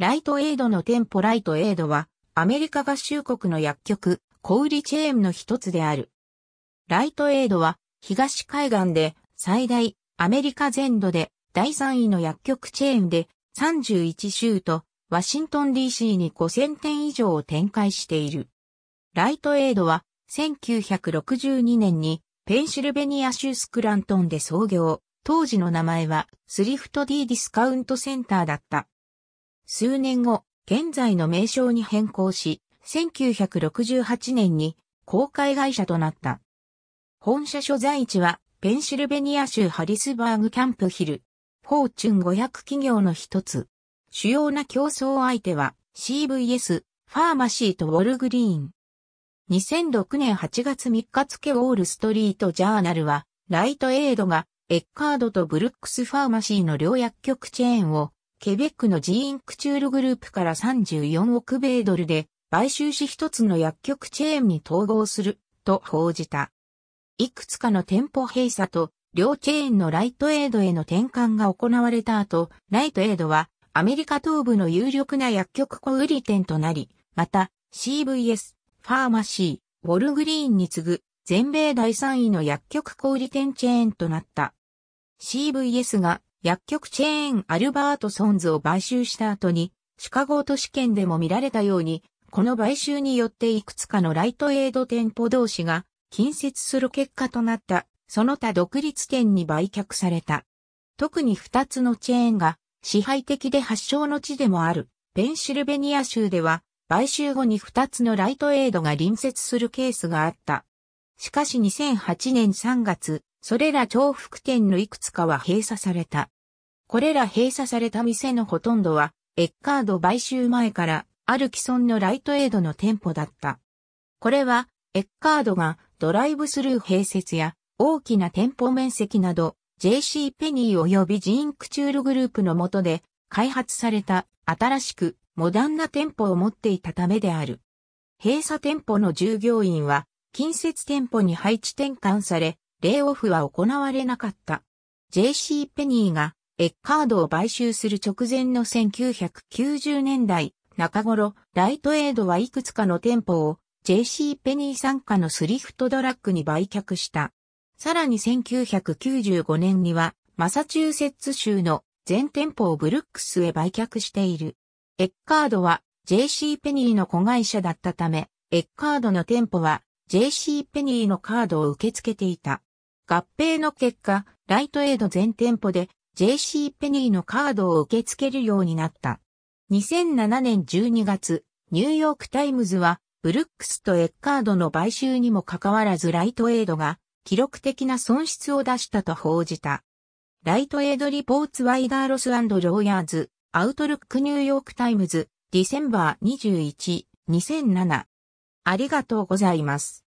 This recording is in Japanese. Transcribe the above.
ライトエイドの店舗ライトエイドは、アメリカ合衆国の薬局、小売チェーンの一つである。ライトエイドは、東海岸で最大、アメリカ全土で第3位の薬局チェーンで、31州とワシントン DC に5000店以上を展開している。ライトエイドは、1962年にペンシルベニア州スクラントンで創業。当時の名前はスリフト D ディスカウントセンターだった。数年後、現在の名称に変更し、1968年に公開会社となった。本社所在地はペンシルベニア州ハリスバーグキャンプヒル。フォーチュン500企業の一つ。主要な競争相手は CVS、ファーマシーとウォルグリーン。2006年8月3日付ウォールストリートジャーナルは、ライトエイドがエッカードとブルックスファーマシーの両薬局チェーンをケベックのジーンクチュールグループから34億米ドルで、買収し一つの薬局チェーンに統合する、と報じた。いくつかの店舗閉鎖と、両チェーンのライトエイドへの転換が行われた後、ライトエイドは、アメリカ東部の有力な薬局小売店となり、また、CVS、ファーマシー、ウォルグリーンに次ぐ、全米第3位の薬局小売店チェーンとなった。CVS が薬局チェーンアルバートソンズを買収した後に、シカゴ都市圏でも見られたように、この買収によっていくつかのライトエイド店舗同士が近接する結果となった、その他独立店に売却された。特に2つのチェーンが支配的で発祥の地でもあるペンシルベニア州では、買収後に2つのライトエイドが隣接するケースがあった。しかし2008年3月、それら重複店のいくつかは閉鎖された。これら閉鎖された店のほとんどは、エッカード買収前から、ある既存のライトエイドの店舗だった。これは、エッカードがドライブスルー併設や大きな店舗面積など JC ペニー及びジーンクチュールグループの下で開発された新しくモダンな店舗を持っていたためである。閉鎖店舗の従業員は近接店舗に配置転換されレイオフは行われなかった。JC ペニーがエッカードを買収する直前の1990年代中頃、ライトエイドはいくつかの店舗を JC ペニー傘下のスリフトドラッグに売却した。さらに1995年にはマサチューセッツ州の全店舗をブルックスへ売却している。エッカードは JC ペニーの子会社だったため、エッカードの店舗は JC ペニーのカードを受け付けていた。合併の結果、ライトエイド全店舗で JC ペニーのカードを受け付けるようになった。2007年12月、ニューヨークタイムズは、ブルックスとエッカードの買収にもかかわらずライトエイドが記録的な損失を出したと報じた。ライトエイドリポーツワイダーロスロイヤーズ、アウトルックニューヨークタイムズ、ディセンバー21、2007。ありがとうございます。